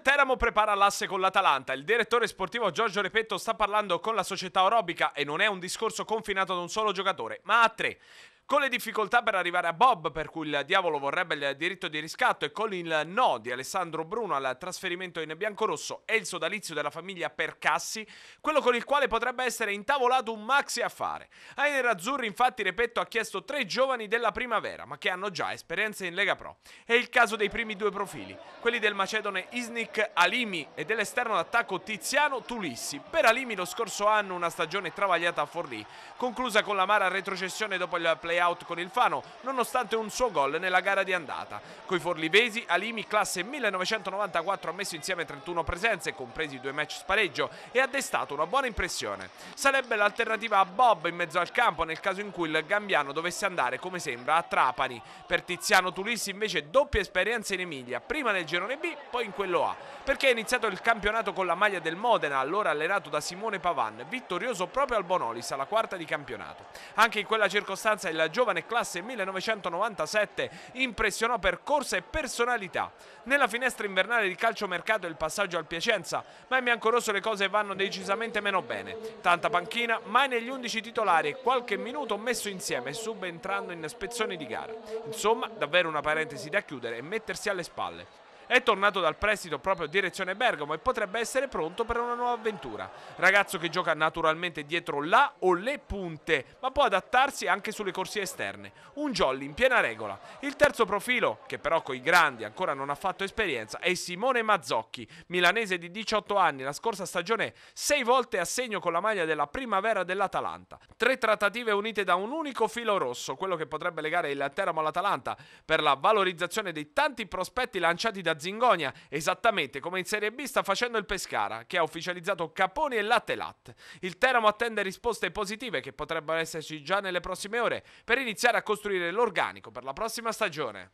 Teramo prepara l'asse con l'Atalanta. Il direttore sportivo Giorgio Repetto sta parlando con la società aerobica e non è un discorso confinato ad un solo giocatore, ma a tre. Con le difficoltà per arrivare a Bob, per cui il diavolo vorrebbe il diritto di riscatto, e con il no di Alessandro Bruno al trasferimento in biancorosso e il sodalizio della famiglia per Cassi, quello con il quale potrebbe essere intavolato un maxi affare. Ainer Azzurri, infatti, Repetto ha chiesto tre giovani della primavera, ma che hanno già esperienze in Lega Pro. È il caso dei primi due profili, quelli del macedone Isnik Alimi e dell'esterno d'attacco Tiziano Tulissi. Per Alimi lo scorso anno una stagione travagliata a Forlì, conclusa con la l'amara retrocessione dopo il play e out con il Fano, nonostante un suo gol nella gara di andata. Coi forlivesi, Alimi classe 1994 ha messo insieme 31 presenze, compresi due match spareggio, e ha destato una buona impressione. Sarebbe l'alternativa a Bob in mezzo al campo nel caso in cui il Gambiano dovesse andare, come sembra, a Trapani. Per Tiziano Tulissi invece doppia esperienza in Emilia, prima nel girone B, poi in quello A, perché ha iniziato il campionato con la maglia del Modena, allora allenato da Simone Pavan, vittorioso proprio al Bonolis alla quarta di campionato. Anche in quella circostanza il il giovane classe 1997 impressionò per corsa e personalità. Nella finestra invernale di calciomercato il passaggio al Piacenza, ma in biancorosso le cose vanno decisamente meno bene. Tanta panchina, mai negli 11 titolari e qualche minuto messo insieme subentrando in spezzoni di gara. Insomma, davvero una parentesi da chiudere e mettersi alle spalle. È tornato dal prestito proprio direzione Bergamo e potrebbe essere pronto per una nuova avventura. Ragazzo che gioca naturalmente dietro la o le punte, ma può adattarsi anche sulle corsie esterne. Un jolly in piena regola. Il terzo profilo, che però coi grandi ancora non ha fatto esperienza, è Simone Mazzocchi, milanese di 18 anni, la scorsa stagione 6 volte a segno con la maglia della primavera dell'Atalanta. Tre trattative unite da un unico filo rosso, quello che potrebbe legare il Teramo all'Atalanta per la valorizzazione dei tanti prospetti lanciati da Zingonia, esattamente come in Serie B sta facendo il Pescara, che ha ufficializzato Caponi e Latte Latte. Il Teramo attende risposte positive che potrebbero esserci già nelle prossime ore per iniziare a costruire l'organico per la prossima stagione.